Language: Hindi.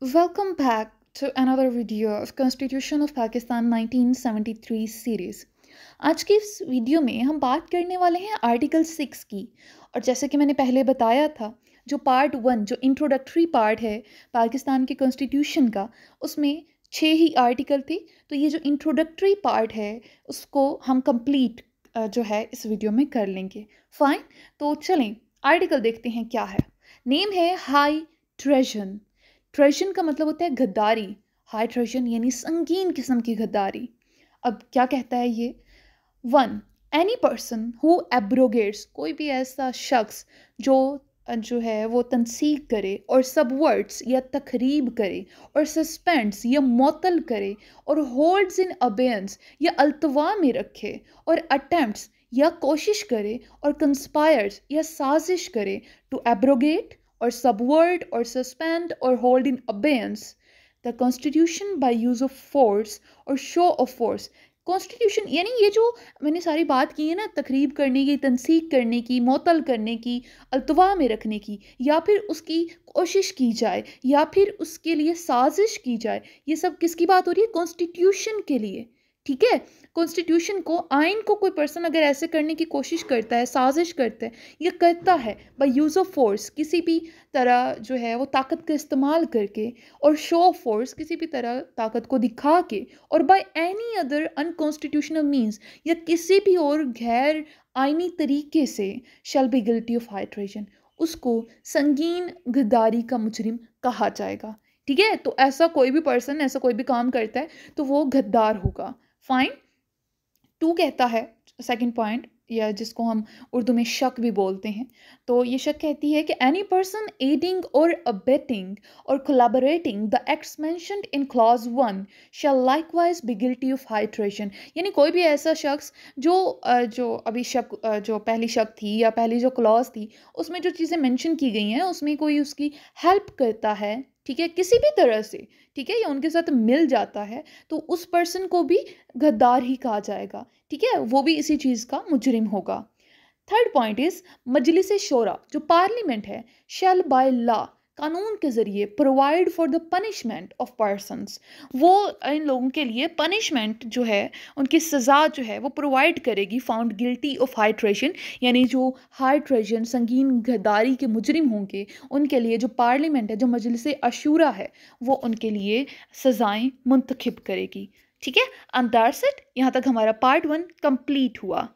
Welcome back to another video of Constitution of Pakistan 1973 series आज के इस वीडियो में हम बात करने वाले हैं आर्टिकल सिक्स की और जैसे कि मैंने पहले बताया था जो पार्ट वन जो इंट्रोडक्टरी पार्ट है पाकिस्तान के कॉन्स्टिट्यूशन का उसमें छः ही आर्टिकल थे तो ये जो इंट्रोडक्टरी पार्ट है उसको हम कंप्लीट जो है इस वीडियो में कर लेंगे फाइन तो चलें आर्टिकल देखते हैं क्या है नेम है हाई ट्रेजन ट्रेशन का मतलब होता है गद्दारी हाई ट्रेशन यानी संगीन किस्म की गद्दारी अब क्या कहता है ये one any person who abrogates कोई भी ऐसा शख्स जो जो है वो तनसीक करे और सब वर्ड्स या तकरीब करे और सस्पेंड्स या मअतल करे और होल्ड्स इन अबेंस या अल्तवा में रखे और अटैम्प्ट या कोशिश करे और कंस्पायर्स या साजिश करे to abrogate or subvert or suspend or hold in abeyance the constitution by use of force or show of force constitution यानी ये जो मैंने सारी बात की है ना तकरीब करने की तनसीक करने की मअतल करने की अलतवा में रखने की या फिर उसकी कोशिश की जाए या फिर उसके लिए साजिश की जाए ये सब किसकी बात हो रही है कॉन्स्टिट्यूशन के लिए ठीक है कॉन्स्टिट्यूशन को आइन को कोई पर्सन अगर ऐसे करने की कोशिश करता है साजिश करता है या करता है बाई यूज़ ऑफ फोर्स किसी भी तरह जो है वो ताकत का इस्तेमाल करके और शो ऑफ फोर्स किसी भी तरह ताकत को दिखा के और by any other unconstitutional means या किसी भी और गैर आइनी तरीके से shall be guilty of high treason उसको संगीन गद्दारी का मुजरिम कहा जाएगा ठीक है तो ऐसा कोई भी पर्सन ऐसा कोई भी काम करता है तो वो गद्दार होगा फाइन टू कहता है सेकेंड पॉइंट या जिसको हम उर्दू में शक भी बोलते हैं तो ये शक कहती है कि any person aiding or abetting or collaborating the acts mentioned in clause one shall likewise be guilty of high treason यानी कोई भी ऐसा शख्स जो जो अभी शक जो पहली शक थी या पहली जो क्लॉज थी उसमें जो चीज़ें मैंशन की गई हैं उसमें कोई उसकी हेल्प करता है ठीक है किसी भी तरह से ठीक है या उनके साथ मिल जाता है तो उस पर्सन को भी गद्दार ही कहा जाएगा ठीक है वो भी इसी चीज़ का मुजरिम होगा third point is Majlis Shoora जो पार्लियामेंट है शेल बाय लॉ कानून के ज़रिए provide for the punishment of persons वो इन लोगों के लिए पनिशमेंट जो है उनकी सज़ा जो है वो प्रोवाइड करेगी found guilty of high treason यानी जो हाई संगीन गद्दारी के मुजरिम होंगे उनके लिए जो पार्लियामेंट है जो मजलिस अशूरा है वो उनके लिए सज़ाएँ मंतखब करेगी ठीक है अंदारसट यहाँ तक हमारा पार्ट वन कम्प्लीट हुआ